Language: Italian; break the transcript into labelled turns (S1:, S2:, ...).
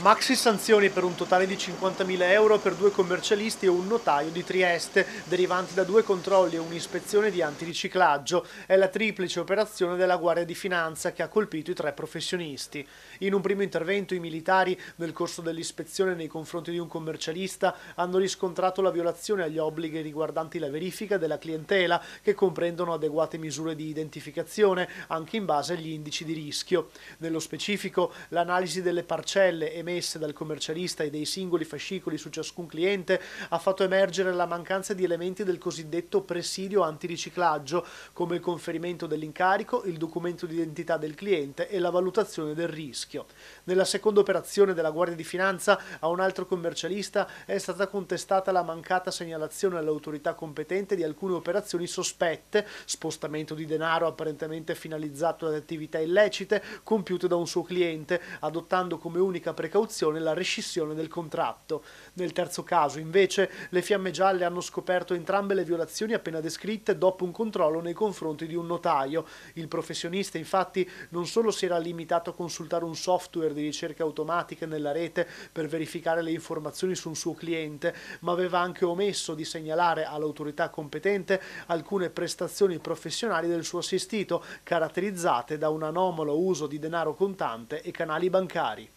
S1: Maxi sanzioni per un totale di 50.000 euro per due commercialisti e un notaio di Trieste, derivanti da due controlli e un'ispezione di antiriciclaggio. È la triplice operazione della Guardia di Finanza che ha colpito i tre professionisti. In un primo intervento i militari, nel corso dell'ispezione nei confronti di un commercialista, hanno riscontrato la violazione agli obblighi riguardanti la verifica della clientela, che comprendono adeguate misure di identificazione, anche in base agli indici di rischio. Nello specifico, l'analisi delle parcelle e emesse dal commercialista e dei singoli fascicoli su ciascun cliente ha fatto emergere la mancanza di elementi del cosiddetto presidio antiriciclaggio, come il conferimento dell'incarico, il documento d'identità del cliente e la valutazione del rischio. Nella seconda operazione della Guardia di Finanza a un altro commercialista è stata contestata la mancata segnalazione all'autorità competente di alcune operazioni sospette, spostamento di denaro apparentemente finalizzato ad attività illecite compiute da un suo cliente, adottando come unica precauzione cauzione la rescissione del contratto. Nel terzo caso, invece, le fiamme gialle hanno scoperto entrambe le violazioni appena descritte dopo un controllo nei confronti di un notaio. Il professionista, infatti, non solo si era limitato a consultare un software di ricerca automatica nella rete per verificare le informazioni su un suo cliente, ma aveva anche omesso di segnalare all'autorità competente alcune prestazioni professionali del suo assistito, caratterizzate da un anomalo uso di denaro contante e canali bancari.